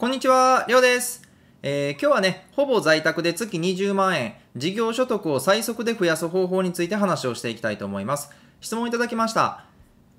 こんにちは、りょうです。えー、今日はね、ほぼ在宅で月20万円、事業所得を最速で増やす方法について話をしていきたいと思います。質問いただきました。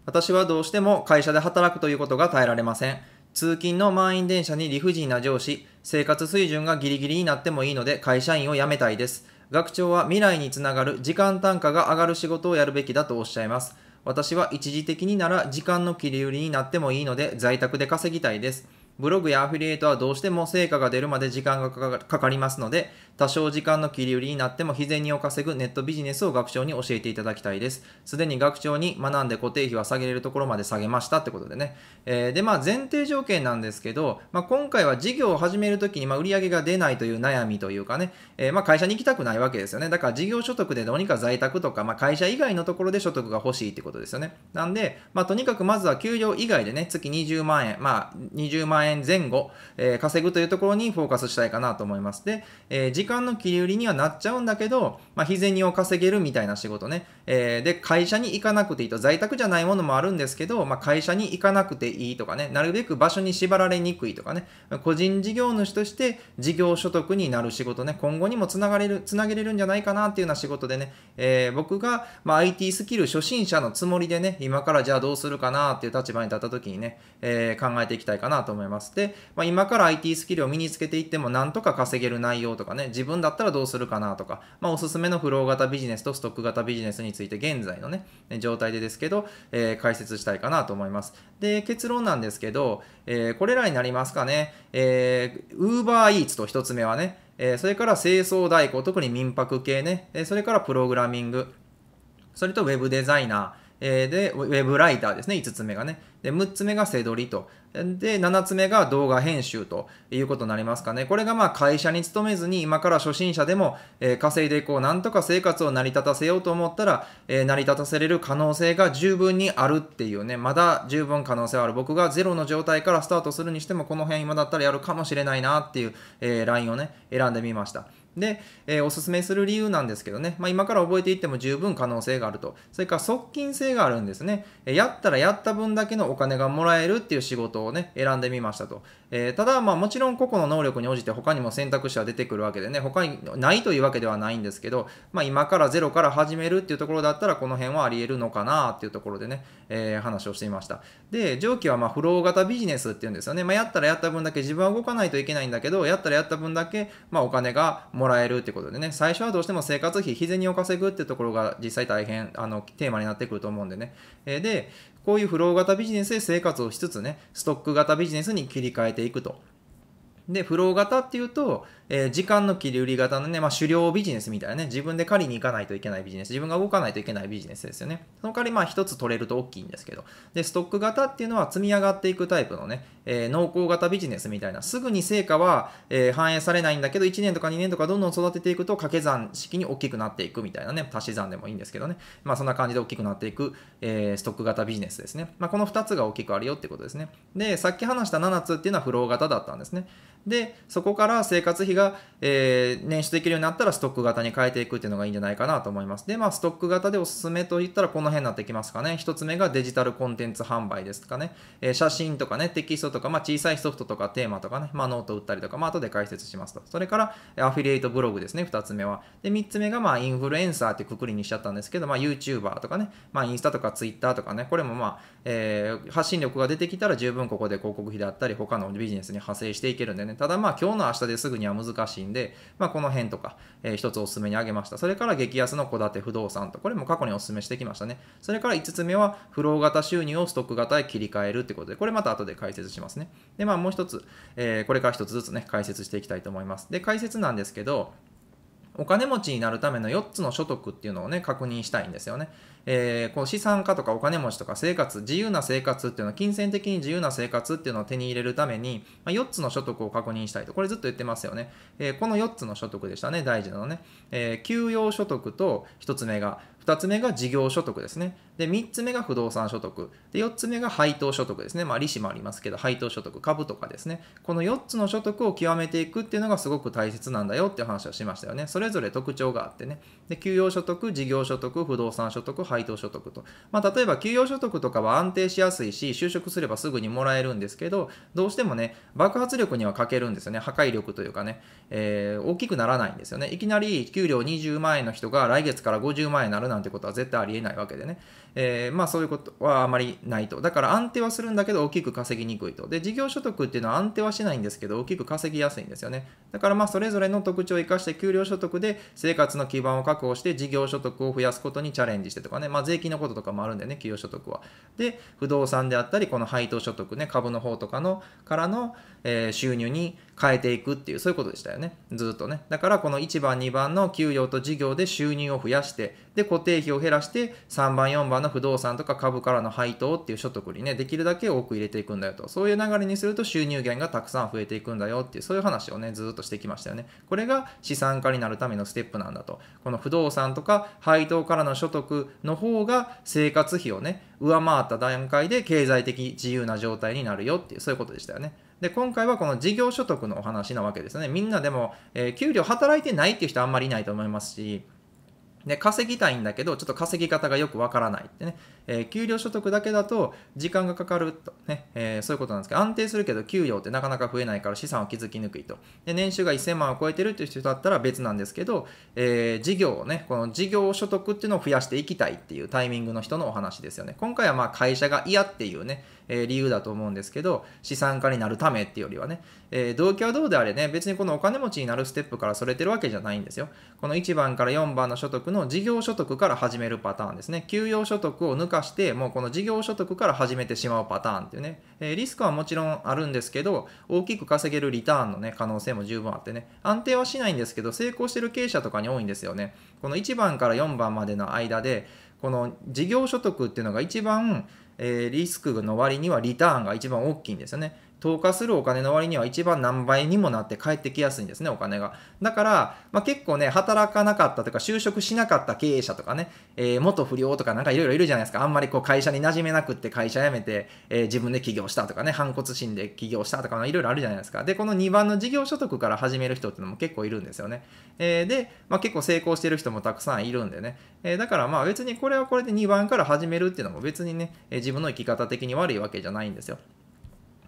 私はどうしても会社で働くということが耐えられません。通勤の満員電車に理不尽な上司、生活水準がギリギリになってもいいので会社員を辞めたいです。学長は未来につながる時間単価が上がる仕事をやるべきだとおっしゃいます。私は一時的になら時間の切り売りになってもいいので在宅で稼ぎたいです。ブログやアフィリエイトはどうしても成果が出るまで時間がかかりますので、多少時間の切り売りになっても日銭を稼ぐネットビジネスを学長に教えていただきたいです。すでに学長に学んで固定費は下げれるところまで下げましたってことでね。えー、で、まあ前提条件なんですけど、まあ、今回は事業を始めるときにま売り上げが出ないという悩みというかね、えー、ま会社に行きたくないわけですよね。だから事業所得でどうにか在宅とか、まあ、会社以外のところで所得が欲しいってことですよね。なんで、まあ、とにかくまずは給料以外でね、月20万円、まあ、20万円前後、えー、稼ぐというところにフォーカスしたいかなと思います。で、えー時間の切り売りにはなっちゃうんだけど、まあ、日銭を稼げるみたいな仕事ね。えー、で、会社に行かなくていいと、在宅じゃないものもあるんですけど、まあ、会社に行かなくていいとかね、なるべく場所に縛られにくいとかね、個人事業主として事業所得になる仕事ね、今後にもつながれる、つなげれるんじゃないかなっていうような仕事でね、えー、僕が、まあ、IT スキル初心者のつもりでね、今からじゃあどうするかなっていう立場に立った時にね、えー、考えていきたいかなと思います。で、まあ、今から IT スキルを身につけていっても、なんとか稼げる内容とかね、自分だったらどうするかなとか、まあ、おすすめのフロー型ビジネスとストック型ビジネスについて現在のね、状態でですけど、えー、解説したいかなと思います。で、結論なんですけど、えー、これらになりますかね、えー、UberEats と1つ目はね、えー、それから清掃代行、特に民泊系ね、それからプログラミング、それとウェブデザイナー、で、ウェブライターですね、5つ目がね。で、6つ目がセドリと。で、7つ目が動画編集ということになりますかね。これがまあ会社に勤めずに今から初心者でも、え稼いでいこう、なんとか生活を成り立たせようと思ったら、え成り立たせれる可能性が十分にあるっていうね、まだ十分可能性ある。僕がゼロの状態からスタートするにしても、この辺今だったらやるかもしれないなっていう、えラインをね、選んでみました。で、えー、おすすめする理由なんですけどね、まあ、今から覚えていっても十分可能性があると。それから側近性があるんですね。えやったらやった分だけのお金がもらえるっていう仕事をね、選んでみましたと。えー、ただ、まあもちろん個々の能力に応じて他にも選択肢は出てくるわけでね、他にないというわけではないんですけど、まあ今からゼロから始めるっていうところだったらこの辺はあり得るのかなっていうところでね、えー、話をしていました。で、上記はまあフロー型ビジネスっていうんですよね。まあやったらやった分だけ自分は動かないといけないんだけど、やったらやった分だけ、まあお金がももらえるってことでね、最初はどうしても生活費、日銭を稼ぐってところが実際大変、あの、テーマになってくると思うんでね。えー、で、こういうフロー型ビジネスで生活をしつつね、ストック型ビジネスに切り替えていくと。で、フロー型っていうと、えー、時間の切り売り型のね、まあ、狩猟ビジネスみたいなね、自分で狩りに行かないといけないビジネス、自分が動かないといけないビジネスですよね。その代わり、まあ、一つ取れると大きいんですけど、で、ストック型っていうのは積み上がっていくタイプのね、えー、農型ビジネスみたいな、すぐに成果は、えー、反映されないんだけど、1年とか2年とかどんどん育てていくと、掛け算式に大きくなっていくみたいなね、足し算でもいいんですけどね、まあ、そんな感じで大きくなっていく、えー、ストック型ビジネスですね。まあ、この2つが大きくあるよってことですね。で、さっき話した7つっていうのはフロー型だったんですね。で、そこから生活費がが、えー、捻出できるようになったらストック型に変えていくっていうのがいいんじゃないかなと思います。で、まあ、ストック型でおすすめといったらこの辺になってきますかね。1つ目がデジタルコンテンツ販売ですとかね、えー、写真とかね、テキストとか、まあ、小さいソフトとかテーマとかね、まあ、ノート売ったりとか、まあ、後で解説しますと。それから、アフィリエイトブログですね、2つ目は。で、3つ目が、まあ、インフルエンサーってくくりにしちゃったんですけど、まあ、YouTuber とかね、まあ、インスタとか Twitter とかね、これもまあ、えー、発信力が出てきたら十分ここで広告費であったり他のビジネスに派生していけるんでねただまあ今日の明日ですぐには難しいんで、まあ、この辺とか、えー、一つおすすめに挙げましたそれから激安の戸建て不動産とこれも過去におすすめしてきましたねそれから5つ目は不老型収入をストック型へ切り替えるってことでこれまた後で解説しますねでまあもう一つ、えー、これから一つずつね解説していきたいと思いますで解説なんですけどお金持ちになるための4つの所得っていうのをね確認したいんですよねえー、こう資産家とかお金持ちとか生活、自由な生活っていうのは、金銭的に自由な生活っていうのを手に入れるために、まあ、4つの所得を確認したいと。これずっと言ってますよね。えー、この4つの所得でしたね、大事なのね。えー、休養所得と1つ目が、2つ目が事業所得ですね。で、3つ目が不動産所得。で、4つ目が配当所得ですね。まあ、利子もありますけど、配当所得、株とかですね。この4つの所得を極めていくっていうのがすごく大切なんだよっていう話をしましたよね。それぞれ特徴があってね。で、給与所得、事業所得、不動産所得、配当所得と。まあ、例えば給与所得とかは安定しやすいし、就職すればすぐにもらえるんですけど、どうしてもね、爆発力には欠けるんですよね。破壊力というかね、えー、大きくならないんですよね。いきなり給料20万円の人が来月から50万円になるなんてことは絶対ありえないわけでね。えー、まあそういうことはあまりないと。だから安定はするんだけど大きく稼ぎにくいと。で、事業所得っていうのは安定はしないんですけど、大きく稼ぎやすいんですよね。だからまあそれぞれの特徴を生かして給料所得で生活の基盤を確保して事業所得を増やすことにチャレンジしてとかね。ね、まあ、税金のこととかもあるんだよね、給与所得は。で、不動産であったり、この配当所得ね、株の方とかのからの、えー、収入に変えていくっていう、そういうことでしたよね。ずっとね。だからこの1番、2番の給与と事業で収入を増やして、で、固定費を減らして、3番、4番の不動産とか株からの配当っていう所得にね、できるだけ多く入れていくんだよと。そういう流れにすると収入源がたくさん増えていくんだよっていう、そういう話をね、ずっとしてきましたよね。これが資産家になるためのステップなんだと。この不動産とか配当からの所得の方が生活費をね、上回った段階で経済的自由な状態になるよっていう、そういうことでしたよね。で、今回はこの事業所得のお話なわけですね。みんなでも、えー、給料働いてないっていう人あんまりいないと思いますし、で、稼ぎたいんだけど、ちょっと稼ぎ方がよくわからないってね、えー、給料所得だけだと時間がかかるとね、えー、そういうことなんですけど、安定するけど給料ってなかなか増えないから資産を築きにくいと。で、年収が1000万を超えてるっていう人だったら別なんですけど、えー、事業をね、この事業所得っていうのを増やしていきたいっていうタイミングの人のお話ですよね。今回はまあ会社が嫌っていうね、え理由だと思うんですけど、資産家になるためっていうよりはね、えー、動機はどうであれね、別にこのお金持ちになるステップからそれてるわけじゃないんですよ。この1番から4番の所得の事業所得から始めるパターンですね。給与所得を抜かして、もうこの事業所得から始めてしまうパターンっていうね、えー、リスクはもちろんあるんですけど、大きく稼げるリターンのね、可能性も十分あってね、安定はしないんですけど、成功してる経営者とかに多いんですよね。この1番から4番までの間で、この事業所得っていうのが一番えー、リスクの割にはリターンが一番大きいんですよね。投下するお金の割には一番何倍にもなって返ってきやすいんですね、お金が。だから、まあ、結構ね、働かなかったとか、就職しなかった経営者とかね、えー、元不良とかなんかいろいろいるじゃないですか。あんまりこう会社に馴染めなくって会社辞めて、えー、自分で起業したとかね、反骨心で起業したとかいろいろあるじゃないですか。で、この2番の事業所得から始める人っていうのも結構いるんですよね。えー、で、まあ、結構成功してる人もたくさんいるんでね。えだからまあ別にこれはこれで2番から始めるっていうのも別にね、え自分の生き方的に悪いわけじゃないんですよ。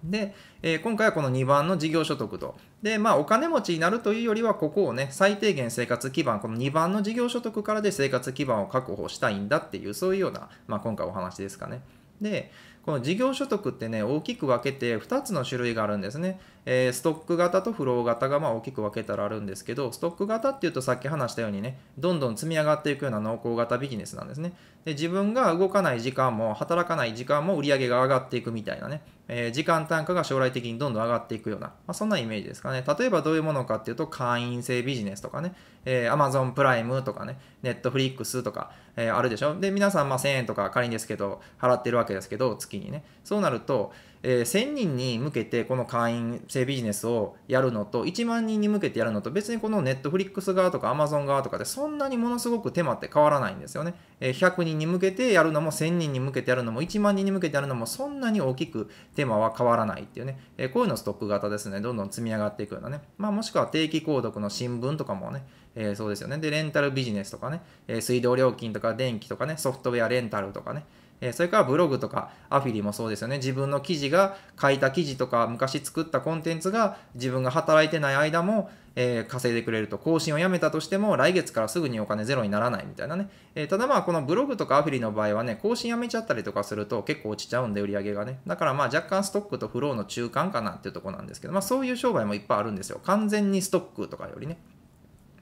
で、えー、今回はこの2番の事業所得と。で、まあ、お金持ちになるというよりは、ここをね、最低限生活基盤、この2番の事業所得からで生活基盤を確保したいんだっていう、そういうような、まあ、今回お話ですかね。で、この事業所得ってね、大きく分けて2つの種類があるんですね。えー、ストック型とフロー型がま大きく分けたらあるんですけど、ストック型っていうとさっき話したようにね、どんどん積み上がっていくような濃厚型ビジネスなんですね。で自分が動かない時間も働かない時間も売り上げが上がっていくみたいなね、えー、時間単価が将来的にどんどん上がっていくような、まあ、そんなイメージですかね例えばどういうものかっていうと会員制ビジネスとかね、えー、Amazon プライムとかね Netflix とか、えー、あるでしょで皆さんまあ1000円とか仮にですけど払ってるわけですけど月にねそうなると、えー、1000人に向けてこの会員制ビジネスをやるのと1万人に向けてやるのと別にこの Netflix 側とか Amazon 側とかでそんなにものすごく手間って変わらないんですよね、えー、100人人に向けてやるのも1000人に向けてやるのも1万人に向けてやるのもそんなに大きくテーマは変わらないっていうね、えこういうのストック型ですね、どんどん積み上がっていくようなね、まあ、もしくは定期購読の新聞とかもね、えー、そうですよね、で、レンタルビジネスとかね、え水道料金とか電気とかね、ソフトウェアレンタルとかね、えそれからブログとかアフィリもそうですよね。自分の記事が、書いた記事とか昔作ったコンテンツが自分が働いてない間も、え稼いでくれると。更新をやめたとしても来月からすぐにお金ゼロにならないみたいなね。えただまあこのブログとかアフィリの場合はね、更新やめちゃったりとかすると結構落ちちゃうんで売り上げがね。だからまあ若干ストックとフローの中間かなっていうとこなんですけど、まあそういう商売もいっぱいあるんですよ。完全にストックとかよりね。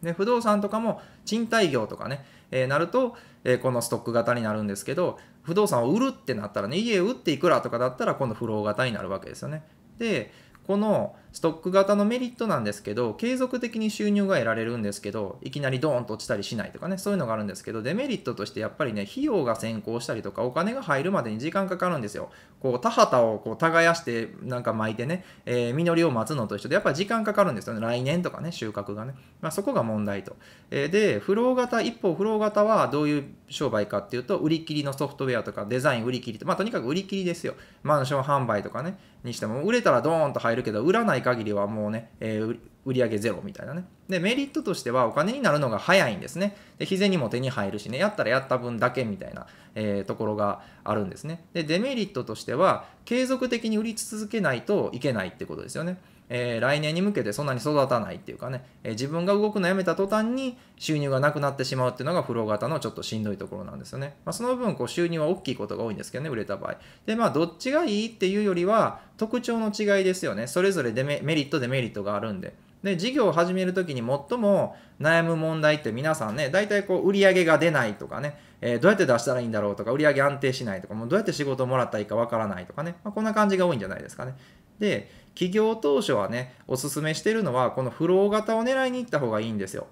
で不動産とかも賃貸業とかね、えー、なると、えこのストック型になるんですけど、不動産を売るってなったらね、家を売っていくらとかだったら今度フロー型になるわけですよね。で、このストック型のメリットなんですけど、継続的に収入が得られるんですけど、いきなりドーンと落ちたりしないとかね、そういうのがあるんですけど、デメリットとしてやっぱりね、費用が先行したりとか、お金が入るまでに時間かかるんですよ。こう、田畑をこう耕して、なんか巻いてね、えー、実りを待つのと一緒で、やっぱり時間かかるんですよね。来年とかね、収穫がね。まあ、そこが問題と。えー、で、不老型、一方、不老型はどういう商売かっていうと、売り切りのソフトウェアとか、デザイン売り切りと、まあ、とにかく売り切りですよ。マンション販売とかね、にしても売れたらドーンと入るけど売らない限りはもうね、えー、売上ゼロみたいなねでメリットとしてはお金になるのが早いんですねで日銭も手に入るしねやったらやった分だけみたいな、えー、ところがあるんですねでデメリットとしては継続的に売り続けないといけないってことですよねえー、来年に向けてそんなに育たないっていうかね、えー、自分が動くのやめた途端に収入がなくなってしまうっていうのがフロー型のちょっとしんどいところなんですよね。まあ、その分、こう収入は大きいことが多いんですけどね、売れた場合。で、まあ、どっちがいいっていうよりは、特徴の違いですよね。それぞれデメリット、デメリットがあるんで。で、事業を始めるときに最も悩む問題って皆さんね、大体こう売り上げが出ないとかね、えー、どうやって出したらいいんだろうとか、売り上げ安定しないとか、もうどうやって仕事をもらったらいいかわからないとかね、まあ、こんな感じが多いんじゃないですかね。で、企業当初はね、おすすめしてるのは、このフロー型を狙いに行った方がいいんですよ。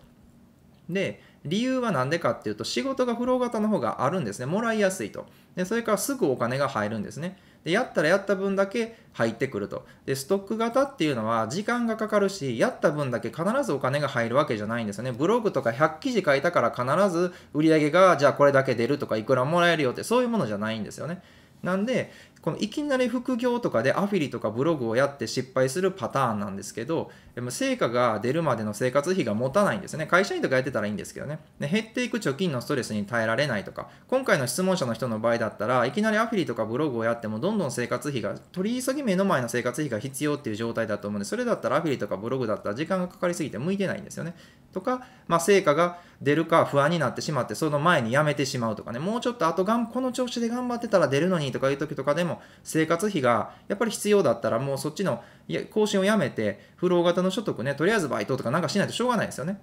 で、理由は何でかっていうと、仕事がフロー型の方があるんですね。もらいやすいと。で、それからすぐお金が入るんですね。で、やったらやった分だけ入ってくると。で、ストック型っていうのは時間がかかるし、やった分だけ必ずお金が入るわけじゃないんですよね。ブログとか100記事書いたから必ず売り上げが、じゃあこれだけ出るとか、いくらもらえるよって、そういうものじゃないんですよね。なんで、このいきなり副業とかでアフィリとかブログをやって失敗するパターンなんですけど成果が出るまでの生活費が持たないんですね。会社員とかやってたらいいんですけどね。で減っていく貯金のストレスに耐えられないとか、今回の質問者の人の場合だったらいきなりアフィリとかブログをやってもどんどん生活費が、取り急ぎ目の前の生活費が必要っていう状態だと思うんで、それだったらアフィリとかブログだったら時間がかかりすぎて向いてないんですよね。とか、まあ、成果が出るか不安になってしまって、その前にやめてしまうとかね、もうちょっとあとがん、この調子で頑張ってたら出るのにとかいう時とかでも、生活費がやっぱり必要だったらもうそっちの更新をやめて、不老型の所得ね、とりあえずバイトとかなんかしないとしょうがないですよね。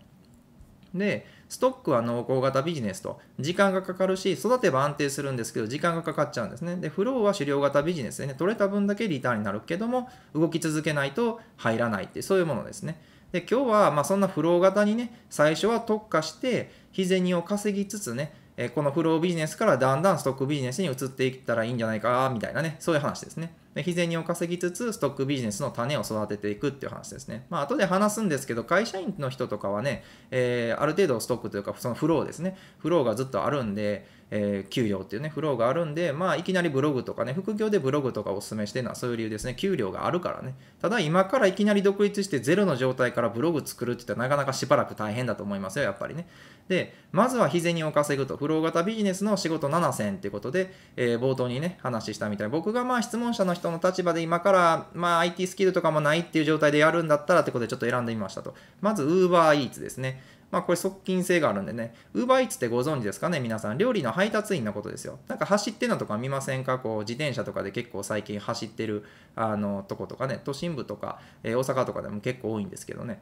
で、ストックは濃厚型ビジネスと、時間がかかるし、育てば安定するんですけど、時間がかかっちゃうんですね。で、フローは狩猟型ビジネスでね、取れた分だけリターンになるけども、動き続けないと入らないって、そういうものですね。で、今日は、まあ、そんなフロー型にね、最初は特化して、日銭を稼ぎつつね、このフロービジネスからだんだんストックビジネスに移っていったらいいんじゃないか、みたいなね、そういう話ですね。で日銭を稼ぎつつストックビジネスの種を育てていくっていう話ですね。まあ後で話すんですけど、会社員の人とかはね、えー、ある程度ストックというか、そのフローですね、フローがずっとあるんで、えー、給料っていうね、フローがあるんで、まあ、いきなりブログとかね、副業でブログとかお勧めしてるのはそういう理由ですね。給料があるからね。ただ、今からいきなり独立してゼロの状態からブログ作るって言ったらなかなかしばらく大変だと思いますよ、やっぱりね。で、まずは日銭を稼ぐと、フロー型ビジネスの仕事7000ってことで、えー、冒頭にね、話したみたい僕がまあ、質問者の人の立場で今から、まあ、IT スキルとかもないっていう状態でやるんだったらってことでちょっと選んでみましたと。まず、Uber Eats ですね。まあ、これ側近性があるんでね、UberEats ってご存知ですかね、皆さん。料理の配達員のことですよ。なんか走ってるのとか見ませんかこう、自転車とかで結構最近走ってる、あの、とことかね、都心部とか、えー、大阪とかでも結構多いんですけどね。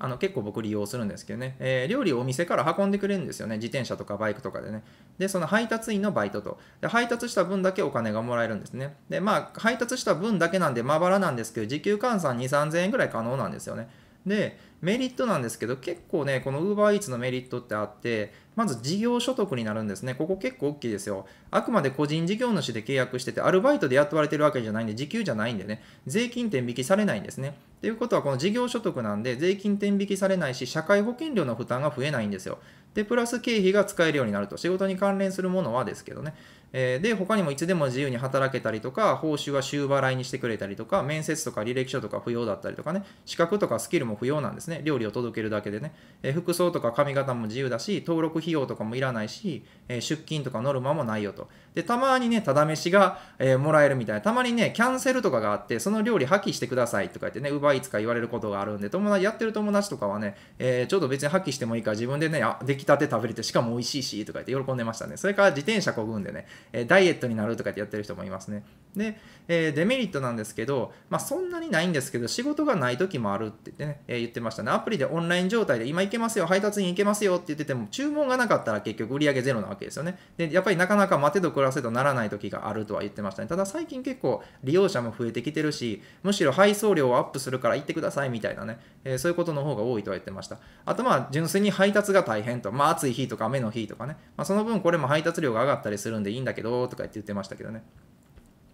あの結構僕利用するんですけどね、えー、料理をお店から運んでくれるんですよね、自転車とかバイクとかでね。で、その配達員のバイトと。で、配達した分だけお金がもらえるんですね。で、まあ、配達した分だけなんでまばらなんですけど、時給換算2、3000円ぐらい可能なんですよね。で、メリットなんですけど、結構ね、この UberEats のメリットってあって、まず事業所得になるんですね。ここ結構大きいですよ。あくまで個人事業主で契約してて、アルバイトで雇われてるわけじゃないんで、時給じゃないんでね、税金っ引きされないんですね。ということは、この事業所得なんで、税金転引きされないし、社会保険料の負担が増えないんですよ。で、プラス経費が使えるようになると。仕事に関連するものはですけどね。えー、で、他にもいつでも自由に働けたりとか、報酬は週払いにしてくれたりとか、面接とか履歴書とか不要だったりとかね、資格とかスキルも不要なんですね。料理を届けるだけでね。えー、服装とか髪型も自由だし、登録費用とかもいらないし、えー、出勤とかノルマもないよと。で、たまにね、ただ飯が、えー、もらえるみたいな。たまにね、キャンセルとかがあって、その料理破棄してくださいとか言ってね、奪いつか言われることがあるんで、友達、やってる友達とかはね、えー、ちょっと別に破棄してもいいから自分でね、あ、出来たて食べれて、しかも美味しいし、とか言って喜んでましたね。それから自転車こぐんでね、えー、ダイエットになるとかってやってる人もいますね。で、えー、デメリットなんですけど、まあ、そんなにないんですけど、仕事がない時もあるって言ってね、えー、言ってましたね。アプリでオンライン状態で、今行けますよ、配達員行けますよって言ってても、注文がなかったら結局売り上げゼロなわけですよね。で、やっぱりなかなか待てど暮ららせとならない時があるとは言ってましたね。ただ最近結構利用者も増えてきてるし、むしろ配送量をアップするから行ってくださいみたいなね、えー、そういうことの方が多いとは言ってました。あとまあ純粋に配達が大変と、まあ暑い日とか雨の日とかね、まあ、その分これも配達量が上がったりするんでいいんだけどとか言って言ってましたけどね。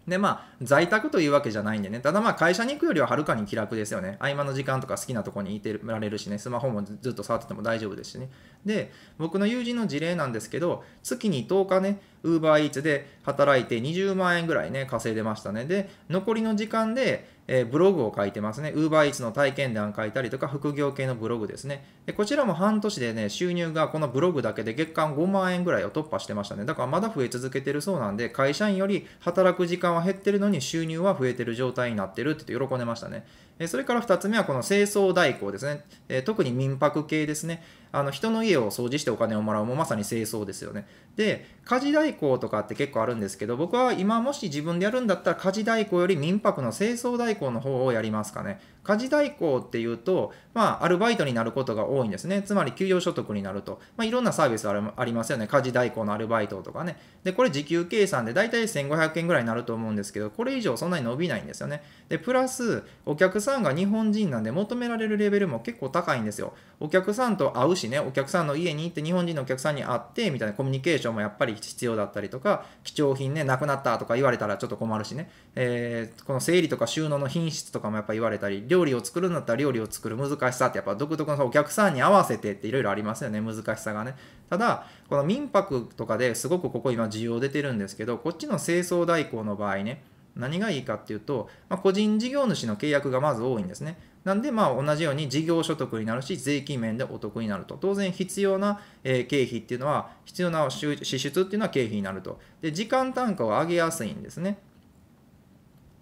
でまあ、在宅というわけじゃないんでね、ただまあ会社に行くよりははるかに気楽ですよね。合間の時間とか好きなとこにいてられるしね、スマホもずっと触ってても大丈夫ですしね。で、僕の友人の事例なんですけど、月に10日ね、ウーバーイーツで働いて20万円ぐらいね、稼いでましたね。で、残りの時間で、えー、ブログを書いてますね。ウーバーイーツの体験談書いたりとか、副業系のブログですね。で、こちらも半年でね、収入がこのブログだけで月間5万円ぐらいを突破してましたね。だからまだ増え続けてるそうなんで、会社員より働く時間は減ってるのに収入は増えてる状態になってるって言って喜んでましたね。えそれから2つ目はこの清掃代行ですね。え特に民泊系ですね。あの人の家を掃除してお金をもらうもまさに清掃ですよね。で、家事代行とかって結構あるんですけど、僕は今もし自分でやるんだったら家事代行より民泊の清掃代行の方をやりますかね。家事代行っていうと、まあ、アルバイトになることが多いんですね。つまり、給与所得になると。まあ、いろんなサービスありますよね。家事代行のアルバイトとかね。で、これ時給計算で大体1500円ぐらいになると思うんですけど、これ以上そんなに伸びないんですよね。で、プラス、お客さんが日本人なんで求められるレベルも結構高いんですよ。お客さんと会うし、しねお客さんの家に行って日本人のお客さんに会ってみたいなコミュニケーションもやっぱり必要だったりとか貴重品ねなくなったとか言われたらちょっと困るしね、えー、この整理とか収納の品質とかもやっぱ言われたり料理を作るんだったら料理を作る難しさってやっぱ独特のお客さんに合わせてっていろいろありますよね難しさがねただこの民泊とかですごくここ今需要出てるんですけどこっちの清掃代行の場合ね何がいいかっていうと、まあ、個人事業主の契約がまず多いんですね。なんで、まあ、同じように事業所得になるし、税金面でお得になると。当然、必要な、え経費っていうのは、必要な支出っていうのは経費になると。で、時間単価を上げやすいんですね。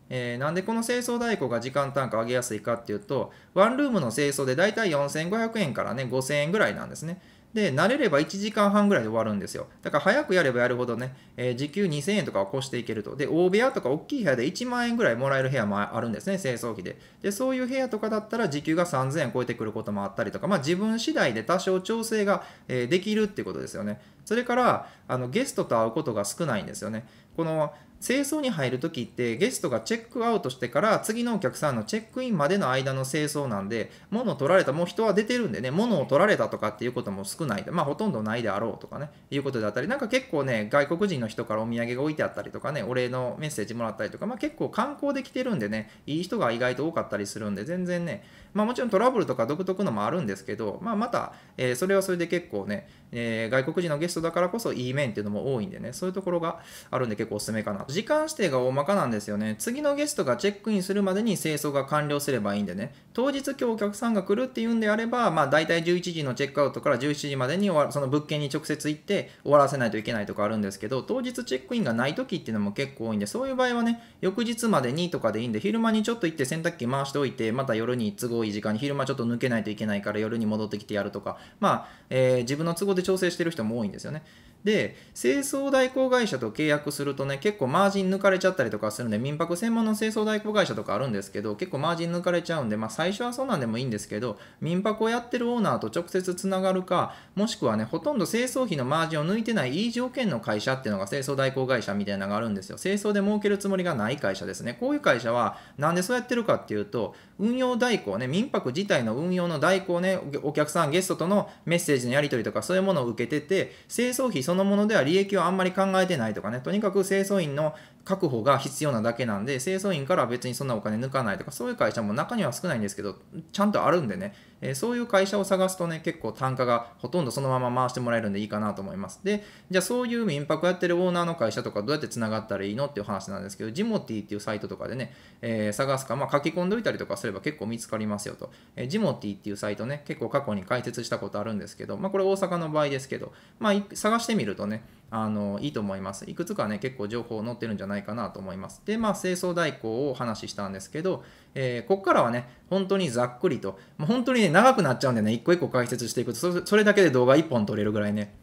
えー、なんでこの清掃代行が時間単価上げやすいかっていうと、ワンルームの清掃でだいたい4500円からね、5000円ぐらいなんですね。で、慣れれば1時間半ぐらいで終わるんですよ。だから早くやればやるほどね、えー、時給2000円とかを越していけると。で、大部屋とか大きい部屋で1万円ぐらいもらえる部屋もあるんですね、清掃費で。で、そういう部屋とかだったら時給が3000円超えてくることもあったりとか、まあ自分次第で多少調整が、えー、できるってことですよね。それから、あのゲストと会うことが少ないんですよね。この清掃に入るときってゲストがチェックアウトしてから次のお客さんのチェックインまでの間の清掃なんで物を取られたもう人は出てるんでね物を取られたとかっていうことも少ないまあほとんどないであろうとかねいうことであったりなんか結構ね外国人の人からお土産が置いてあったりとかねお礼のメッセージもらったりとかまあ結構観光で来てるんでねいい人が意外と多かったりするんで全然ねまあもちろんトラブルとか独特のもあるんですけどまあまた、えー、それはそれで結構ね、えー、外国人のゲストだからこそいい面っていうのも多いんでねそういうところがあるんで結構おすすめかなと時間指定が大まかなんですよね。次のゲストがチェックインするまでに清掃が完了すればいいんでね。当日今日お客さんが来るっていうんであれば、まあ大体11時のチェックアウトから17時までに終わその物件に直接行って終わらせないといけないとかあるんですけど、当日チェックインがない時っていうのも結構多いんで、そういう場合はね、翌日までにとかでいいんで、昼間にちょっと行って洗濯機回しておいて、また夜に都合いい時間に昼間ちょっと抜けないといけないから夜に戻ってきてやるとか、まあ、えー、自分の都合で調整してる人も多いんですよね。で、清掃代行会社と契約するとね、結構マージン抜かれちゃったりとかするんで、民泊専門の清掃代行会社とかあるんですけど、結構マージン抜かれちゃうんで、まあ最初はそうなんでもいいんですけど、民泊をやってるオーナーと直接つながるか、もしくはね、ほとんど清掃費のマージンを抜いてないいい条件の会社っていうのが清掃代行会社みたいなのがあるんですよ。清掃で儲けるつもりがない会社ですね。こういう会社は、なんでそうやってるかっていうと、運用代行ね、民泊自体の運用の代行ね、お客さん、ゲストとのメッセージのやり取りとか、そういうものを受けてて、清掃費そのものでは利益をあんまり考えてないとかね、とにかく清掃員の確保が必要なだけなんで、清掃員から別にそんなお金抜かないとか、そういう会社も中には少ないんですけど、ちゃんとあるんでね、えそういう会社を探すとね、結構単価がほとんどそのまま回してもらえるんでいいかなと思います。で、じゃあそういう民泊やってるオーナーの会社とかどうやって繋がったらいいのっていう話なんですけど、ジモティっていうサイトとかでね、えー、探すか、まあ、書き込んでおいたりとかすれば結構見つかりますよと。えー、ジモティっていうサイトね、結構過去に解説したことあるんですけど、まあ、これ大阪の場合ですけど、まあ、探してみるとね、あのいいと思います。いくつかね、結構情報載ってるんじゃないかなと思います。で、まあ、清掃代行をお話ししたんですけど、えー、ここからはね、本当にざっくりと、もう本当にね、長くなっちゃうんでね、一個一個解説していくと、それだけで動画1本撮れるぐらいね、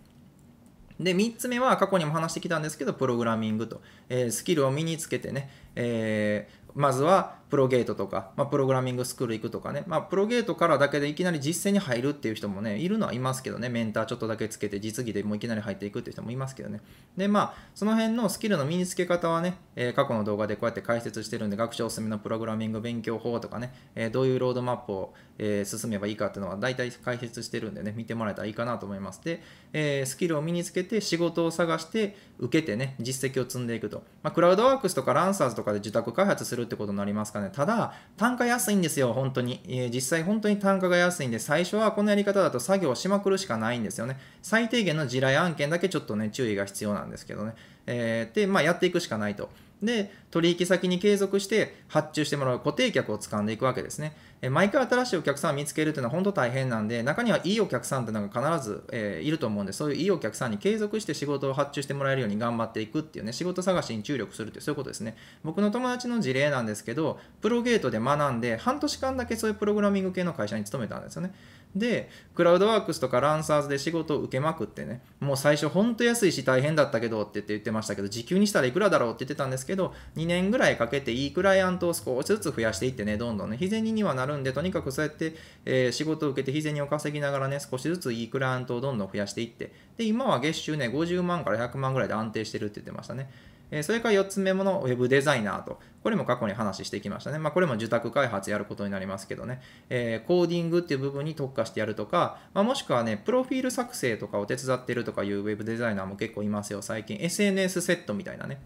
で、3つ目は過去にも話してきたんですけど、プログラミングと、えー、スキルを身につけてね、えー、まずはプロゲートとか、まあ、プログラミングスクール行くとかね、まあ、プロゲートからだけでいきなり実践に入るっていう人もね、いるのはいますけどね、メンターちょっとだけつけて、実技でもいきなり入っていくっていう人もいますけどね。で、まあ、その辺のスキルの身につけ方はね、えー、過去の動画でこうやって解説してるんで、学習おすすめのプログラミング勉強法とかね、えー、どういうロードマップを、えー、進めばいいかっていうのは、大体解説してるんでね、見てもらえたらいいかなと思います。で、えスキルを身につけて、仕事を探して、受けてね、実績を積んでいくと。まあ、クラウドワークスとかランサーズとかで受託開発するってことになりますかかね。ただ、単価安いんですよ、本当に。えー、実際本当に単価が安いんで、最初はこのやり方だと作業しまくるしかないんですよね。最低限の地雷案件だけちょっとね、注意が必要なんですけどね。えー、で、まあ、やっていくしかないと。で、取引先に継続して発注してもらう固定客を掴んでいくわけですね。え毎回新しいお客さんを見つけるというのは本当大変なんで、中にはいいお客さんっていうのが必ず、えー、いると思うんで、そういういいお客さんに継続して仕事を発注してもらえるように頑張っていくっていうね、仕事探しに注力するってそういうことですね。僕の友達の事例なんですけど、プロゲートで学んで、半年間だけそういうプログラミング系の会社に勤めたんですよね。で、クラウドワークスとかランサーズで仕事を受けまくってね、もう最初ほんと安いし大変だったけどって言ってましたけど、時給にしたらいくらだろうって言ってたんですけど、2年ぐらいかけていいクライアントを少しずつ増やしていってね、どんどんね、日銭にはなるんで、とにかくそうやって、えー、仕事を受けて日銭を稼ぎながらね、少しずついいクライアントをどんどん増やしていって、で、今は月収ね、50万から100万ぐらいで安定してるって言ってましたね。えそれから4つ目もの Web デザイナーと。これも過去に話してきましたね。まあ、これも受託開発やることになりますけどね。えー、コーディングっていう部分に特化してやるとか、まあ、もしくはね、プロフィール作成とかを手伝ってるとかいう Web デザイナーも結構いますよ、最近。SNS セットみたいなね。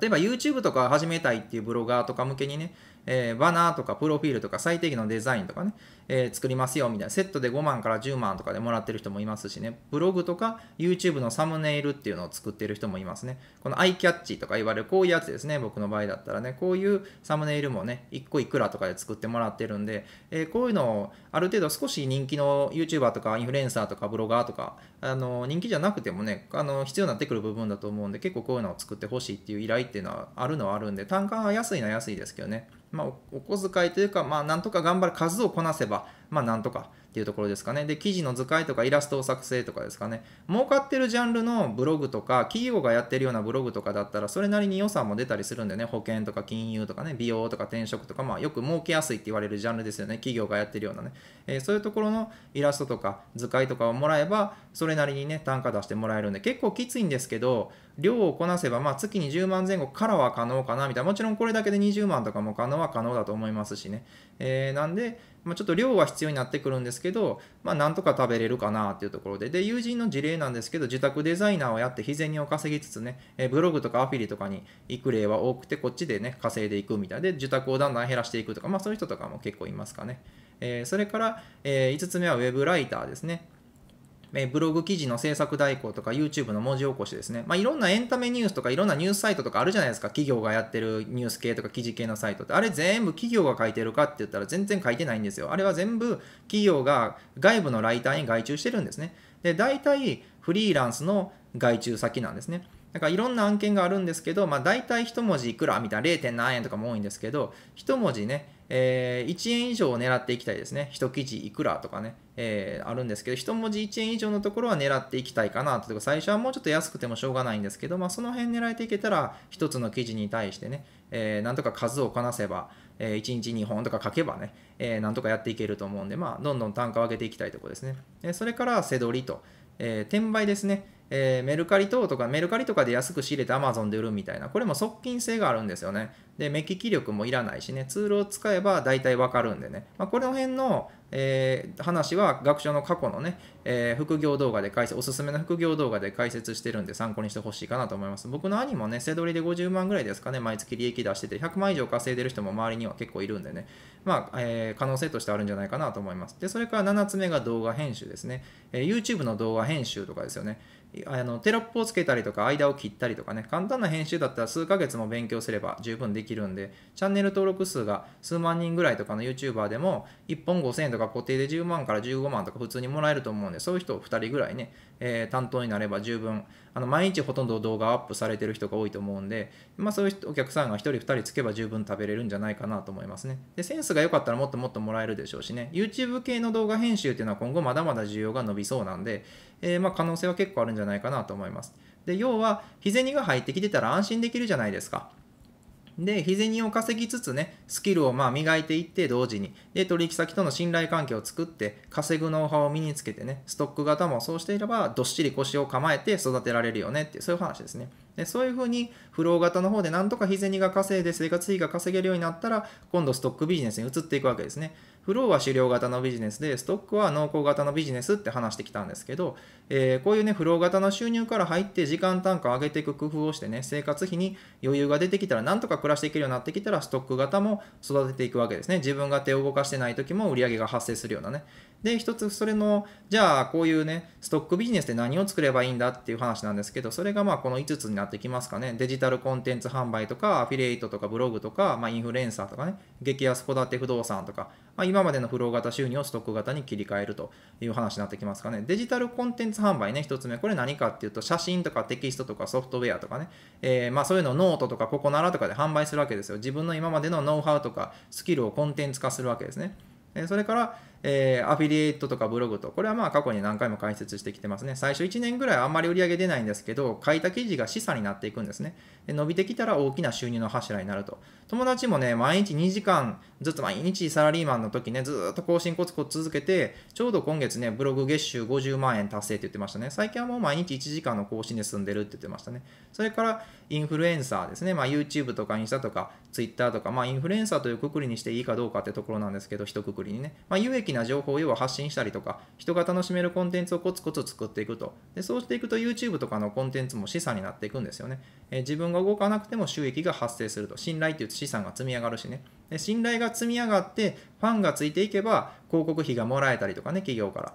例えば YouTube とか始めたいっていうブロガーとか向けにね、えー、バナーとかプロフィールとか最適のデザインとかね、えー、作りますよみたいな、セットで5万から10万とかでもらってる人もいますしね、ブログとか YouTube のサムネイルっていうのを作ってる人もいますね。このアイキャッチとか言われるこういうやつですね、僕の場合だったらね、こういうサムネイルもね、1個いくらとかで作ってもらってるんで、えー、こういうのをある程度少し人気の YouTuber とかインフルエンサーとかブロガーとか、あの人気じゃなくてもね、あの必要になってくる部分だと思うんで、結構こういうのを作ってほしいっていう依頼っていうのはあるのはあるんで、単価は安いのは安いですけどね。まあ、お小遣いというか、まあ、なんとか頑張る数をこなせば、まあ、なんとかっていうところですかね。で、記事の図解とかイラストを作成とかですかね。儲かってるジャンルのブログとか、企業がやってるようなブログとかだったら、それなりに予算も出たりするんでね、保険とか金融とかね、美容とか転職とか、まあ、よく儲けやすいって言われるジャンルですよね。企業がやってるようなね。えー、そういうところのイラストとか図解とかをもらえば、それなりにね、単価出してもらえるんで、結構きついんですけど、量をこなせば、まあ、月に10万前後からは可能かなみたいなもちろんこれだけで20万とかも可能は可能だと思いますしね、えー、なんで、まあ、ちょっと量は必要になってくるんですけど、まあ、なんとか食べれるかなっていうところでで友人の事例なんですけど自宅デザイナーをやって日銭を稼ぎつつね、えブログとかアフィリとかに行く例は多くてこっちでね稼いでいくみたいで自宅をだんだん減らしていくとか、まあ、そういう人とかも結構いますかね、えー、それから、えー、5つ目はウェブライターですねえブログ記事の制作代行とか YouTube の文字起こしですね。まあ、いろんなエンタメニュースとかいろんなニュースサイトとかあるじゃないですか。企業がやってるニュース系とか記事系のサイトって。あれ全部企業が書いてるかって言ったら全然書いてないんですよ。あれは全部企業が外部のライターに外注してるんですね。で、大体フリーランスの外注先なんですね。だからいろんな案件があるんですけど、まあ、大体1文字いくらみたいな 0. 何円とかも多いんですけど、1文字ね、えー、1円以上を狙っていきたいですね。1記事いくらとかね、えー、あるんですけど、1文字1円以上のところは狙っていきたいかなと最初はもうちょっと安くてもしょうがないんですけど、まあ、その辺狙えていけたら、1つの記事に対してね、えー、なんとか数をこなせば、え1日2本とか書けばね、えー、なんとかやっていけると思うんで、まあ、どんどん単価を上げていきたいところですね。えそれから、背取りと、え転売ですね。えー、メルカリ等とか、メルカリとかで安く仕入れてアマゾンで売るみたいな、これも側近性があるんですよね。で、目利き力もいらないしね、ツールを使えば大体わかるんでね、まあ、この辺の、えー、話は学長の過去のね、えー、副業動画で解説、おすすめの副業動画で解説してるんで参考にしてほしいかなと思います。僕の兄もね、背取りで50万ぐらいですかね、毎月利益出してて、100万以上稼いでる人も周りには結構いるんでね、まあ、えー、可能性としてあるんじゃないかなと思います。で、それから7つ目が動画編集ですね。え YouTube の動画編集とかですよね。あのテロップをつけたりとか間を切ったりとかね簡単な編集だったら数ヶ月も勉強すれば十分できるんでチャンネル登録数が数万人ぐらいとかの YouTuber でも1本5000円とか固定で10万から15万とか普通にもらえると思うんでそういう人2人ぐらいねえー、担当になれば十分あの毎日ほとんど動画アップされてる人が多いと思うんで、まあ、そういうお客さんが1人2人つけば十分食べれるんじゃないかなと思いますねでセンスが良かったらもっともっともらえるでしょうしね YouTube 系の動画編集っていうのは今後まだまだ需要が伸びそうなんで、えー、ま可能性は結構あるんじゃないかなと思いますで要は日銭が入ってきてたら安心できるじゃないですかで、日銭を稼ぎつつね、スキルをまあ磨いていって同時に、で、取引先との信頼関係を作って、稼ぐノウハウを身につけてね、ストック型もそうしていれば、どっしり腰を構えて育てられるよねっていう、そういう話ですね。で、そういうふうに、フロー型の方でなんとか日銭が稼いで生活費が稼げるようになったら、今度ストックビジネスに移っていくわけですね。フローは狩猟型のビジネスで、ストックは濃厚型のビジネスって話してきたんですけど、えー、こういうね、フロー型の収入から入って時間単価を上げていく工夫をしてね、生活費に余裕が出てきたら、なんとか暮らしていけるようになってきたら、ストック型も育てていくわけですね。自分が手を動かしてない時も売り上げが発生するようなね。で、一つそれの、じゃあこういうね、ストックビジネスで何を作ればいいんだっていう話なんですけど、それがまあこの5つになってきますかね。デジタルコンテンツ販売とか、アフィリエイトとかブログとか、まあ、インフルエンサーとかね、激安戸建て不動産とか、まあ、今今までのフロー型収入をストック型に切り替えるという話になってきますかね。デジタルコンテンツ販売ね、1つ目。これ何かっていうと、写真とかテキストとかソフトウェアとかね、えー、まあそういうのをノートとかココナラとかで販売するわけですよ。自分の今までのノウハウとかスキルをコンテンツ化するわけですね。えー、それから、えー、アフィリエイトとかブログと、これはまあ過去に何回も解説してきてますね。最初1年ぐらいあんまり売り上げ出ないんですけど、書いた記事が示唆になっていくんですね。で伸びてきたら大きな収入の柱になると。友達もね、毎日2時間、ずっと毎日サラリーマンの時ね、ずっと更新コツコツ続けて、ちょうど今月ね、ブログ月収50万円達成って言ってましたね。最近はもう毎日1時間の更新で済んでるって言ってましたね。それからインフルエンサーですね。まあ YouTube とかインスタとか Twitter とか、まあインフルエンサーというくくりにしていいかどうかってところなんですけど、一くくりにね。まあ有益的な情報を要は発信したりとか、人が楽しめるコンテンツをコツコツ作っていくと。でそうしていくと YouTube とかのコンテンツも資産になっていくんですよね。え自分が動かなくても収益が発生すると。信頼っていう資産が積み上がるしね。で信頼が積み上がって、ファンがついていけば、広告費がもらえたりとかね、企業から。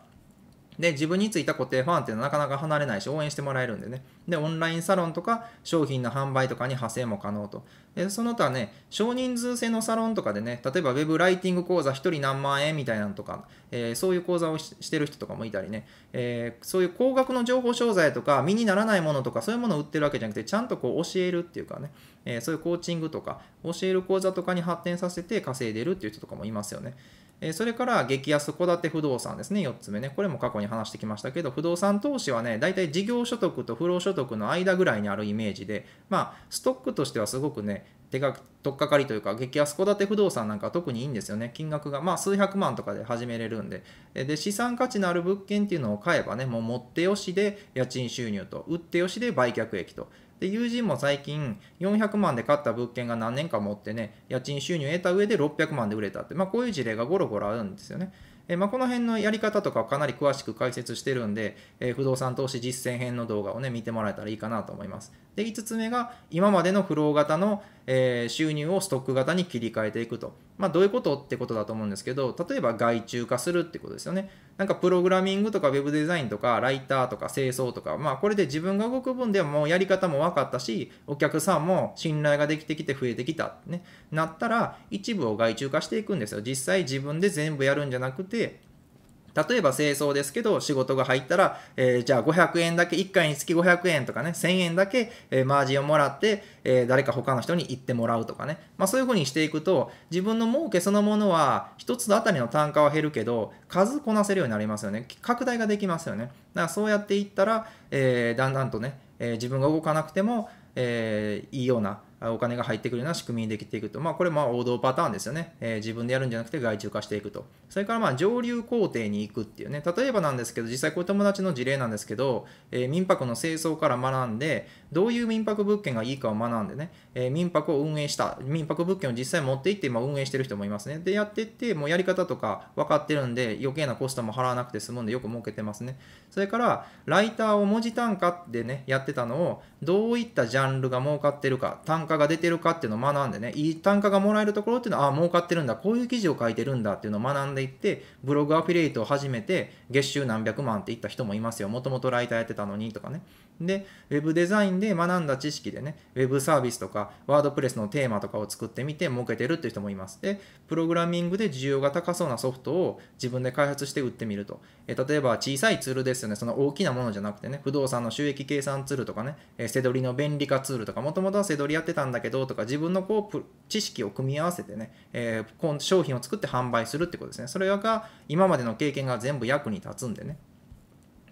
で、自分についた固定ファンっていうのはなかなか離れないし、応援してもらえるんでね。で、オンラインサロンとか、商品の販売とかに派生も可能と。で、その他ね、少人数制のサロンとかでね、例えば Web ライティング講座1人何万円みたいなのとか、えー、そういう講座をしてる人とかもいたりね、えー、そういう高額の情報商材とか、身にならないものとか、そういうものを売ってるわけじゃなくて、ちゃんとこう教えるっていうかね、えー、そういうコーチングとか、教える講座とかに発展させて稼いでるっていう人とかもいますよね。えそれから激安戸建て不動産ですね、4つ目ね。これも過去に話してきましたけど、不動産投資はね、大体事業所得と不労所得の間ぐらいにあるイメージで、まあ、ストックとしてはすごくね、手が、取っかかりというか、激安戸建て不動産なんか特にいいんですよね。金額が、まあ、数百万とかで始めれるんで。で、資産価値のある物件っていうのを買えばね、もう持ってよしで家賃収入と、売ってよしで売却益と。で友人も最近400万で買った物件が何年か持ってね家賃収入を得た上で600万で売れたって、まあ、こういう事例がゴロゴロあるんですよね。えまあ、この辺のやり方とかかなり詳しく解説してるんで、え不動産投資実践編の動画をね、見てもらえたらいいかなと思います。で、5つ目が、今までのフロー型の、え収入をストック型に切り替えていくと。まあ、どういうことってことだと思うんですけど、例えば外注化するってことですよね。なんかプログラミングとかウェブデザインとかライターとか清掃とか、まあこれで自分が動く分ではもうやり方も分かったし、お客さんも信頼ができてきて増えてきたってね、なったら一部を外注化していくんですよ。実際自分で全部やるんじゃなくて、て、例えば清掃ですけど、仕事が入ったら、えー、じゃあ500円だけ、1回につき500円とかね、1000円だけ、えマージンをもらって、えー、誰か他の人に行ってもらうとかね。まあそういうふうにしていくと、自分の儲けそのものは、1つあたりの単価は減るけど、数こなせるようになりますよね。拡大ができますよね。だからそうやっていったら、えー、だんだんとね、えー、自分が動かなくても、えー、いいような、お金が入ってくるような仕組みにできていくと。まあ、これまあ、王道パターンですよね。えー、自分でやるんじゃなくて外注化していくと。それからまあ上流工程に行くっていうね。例えばなんですけど、実際こういう友達の事例なんですけど、えー、民泊の清掃から学んで、どういう民泊物件がいいかを学んでね、えー、民泊を運営した、民泊物件を実際持っていって今運営してる人もいますね。で、やってって、もうやり方とか分かってるんで、余計なコストも払わなくて済むんで、よく儲けてますね。それから、ライターを文字単価でね、やってたのを、どういったジャンルが儲かってるか、単価が出てるかっていうのを学んでね、いい単価がもらえるところっていうのは、ああ、儲かってるんだ、こういう記事を書いてるんだっていうのを学んでいって、ブログアフィリエイトを始めて、月収何百万っていった人もいますよ。もともとライターやってたのにとかね。で、ウェブデザインで学んだ知識でね、ウェブサービスとか、ワードプレスのテーマとかを作ってみて、儲けてるっていう人もいます。で、プログラミングで需要が高そうなソフトを自分で開発して売ってみると。え例えば、小さいツールですよね、その大きなものじゃなくてね、不動産の収益計算ツールとかね、えセドリの便利化ツールとか、もともとはセドリやってたんだけどとか、自分のこう、知識を組み合わせてね、えー、商品を作って販売するってことですね。それが今までの経験が全部役に立つんでね。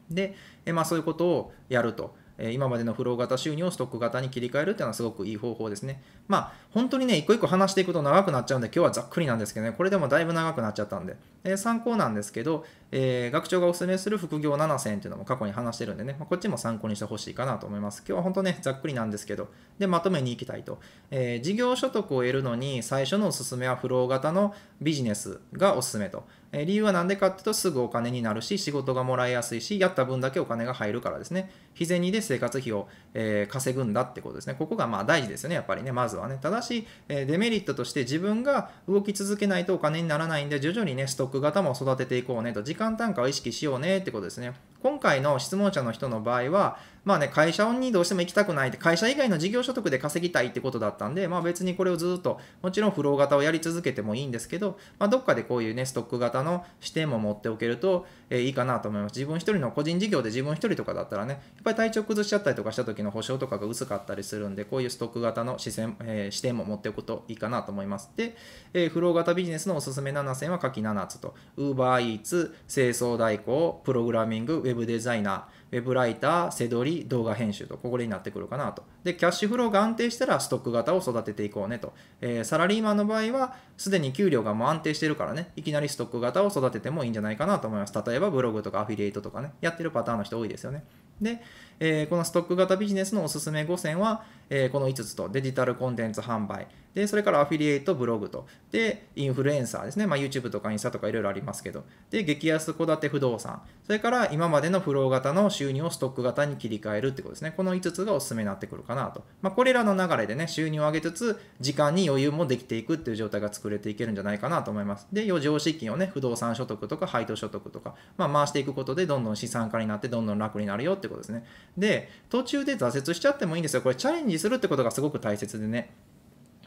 で、えまあ、そういうことをやると。今までのフロー型収入をストック型に切り替えるというのはすごくいい方法ですね。まあ、本当にね、一個一個話していくと長くなっちゃうんで、今日はざっくりなんですけどね、これでもだいぶ長くなっちゃったんで、えー、参考なんですけど、えー、学長がお勧めする副業7 0 0 0っていうのも過去に話してるんでね、まあ、こっちも参考にしてほしいかなと思います。今日は本当ね、ざっくりなんですけど、で、まとめに行きたいと。えー、事業所得を得るのに、最初のおすすめはフロー型のビジネスがおすすめと。え理由は何でかっていうと、すぐお金になるし、仕事がもらいやすいし、やった分だけお金が入るからですね、日銭で生活費を、え稼ぐんだってことですね。ここがまあ大事ですよね、やっぱりね、まずずはね。ただし、えデメリットとして自分が動き続けないとお金にならないんで、徐々にね、ストック型も育てていこうねと、時間単価を意識しようねってことですね。今回の質問者の人の場合は、まあね、会社にどうしても行きたくないって、会社以外の事業所得で稼ぎたいってことだったんで、まあ別にこれをずっと、もちろんフロー型をやり続けてもいいんですけど、まあどっかでこういうね、ストック型の視点も持っておけると、えー、いいかなと思います。自分一人の個人事業で自分一人とかだったらね、やっぱり体調崩しちゃったりとかした時の保証とかが薄かったりするんで、こういうストック型の視線、えー、視点も持っておくといいかなと思います。で、えー、フロー型ビジネスのおすすめ7選は下記7つと、UberEats、清掃代行、プログラミング、ウェブデザイナー、ウェブライター、せどり、動画編集と、ここになってくるかなと。で、キャッシュフローが安定したらストック型を育てていこうねと。えー、サラリーマンの場合は、すでに給料がもう安定してるからね、いきなりストック型を育ててもいいんじゃないかなと思います。例えばブログとかアフィリエイトとかね、やってるパターンの人多いですよね。で、えー、このストック型ビジネスのおすすめ5選は、えー、この5つとデジタルコンテンツ販売、で、それからアフィリエイト、ブログと。で、インフルエンサーですね。まあ、YouTube とかインスタとかいろいろありますけど。で、激安戸建て不動産。それから今までのフロー型の収入をストック型に切り替えるってことですね。この5つがおすすめになってくるかなと。まあ、これらの流れでね、収入を上げつつ、時間に余裕もできていくっていう状態が作れていけるんじゃないかなと思います。で、余剰資金をね、不動産所得とか配当所得とか、まあ、回していくことで、どんどん資産家になって、どんどん楽になるよってことですね。で、途中で挫折しちゃってもいいんですよ。これチャレンジするってことがすごく大切でね。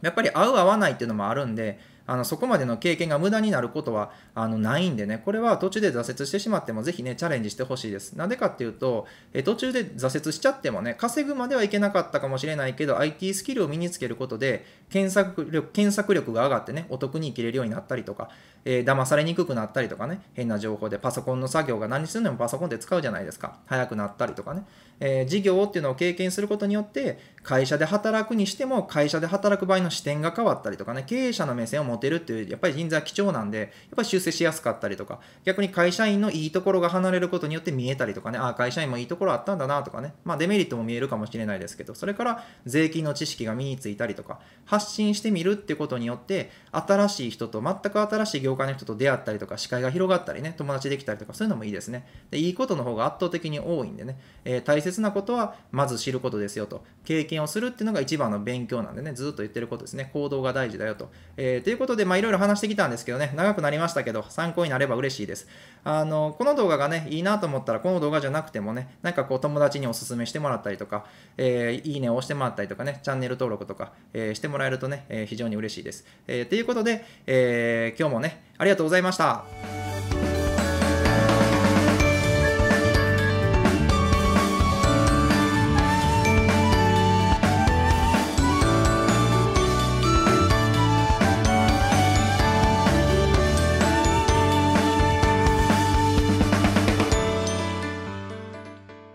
やっぱり合う合わないっていうのもあるんで、あのそこまでの経験が無駄になることはあのないんでね、これは途中で挫折してしまっても、ぜひね、チャレンジしてほしいです。なんでかっていうと、え途中で挫折しちゃってもね、稼ぐまではいけなかったかもしれないけど、IT スキルを身につけることで、検索力検索力が上がってね、お得に生きれるようになったりとか、えー、騙されにくくなったりとかね、変な情報でパソコンの作業が何するのもパソコンで使うじゃないですか、早くなったりとかね。えー、事業っていうのを経験することによって会社で働くにしても会社で働く場合の視点が変わったりとかね経営者の目線を持てるっていうやっぱり人材は貴重なんでやっぱり出世しやすかったりとか逆に会社員のいいところが離れることによって見えたりとかねああ会社員もいいところあったんだなとかねまあデメリットも見えるかもしれないですけどそれから税金の知識が身についたりとか発信してみるってことによって新しい人と全く新しい業界の人と出会ったりとか視界が広がったりね友達できたりとかそういうのもいいですねでいいことの方が圧倒的に多いんでね、えー、大切なことはまず知ることですよと。経験をするっていうのが一番の勉強なんでね、ずっと言ってることですね。行動が大事だよと。えー、ということで、まあいろいろ話してきたんですけどね、長くなりましたけど、参考になれば嬉しいです。あの、この動画がね、いいなと思ったら、この動画じゃなくてもね、なんかこう友達におすすめしてもらったりとか、えー、いいねを押してもらったりとかね、チャンネル登録とか、えー、してもらえるとね、え非常に嬉しいです。えということで、え今日もね、ありがとうございました。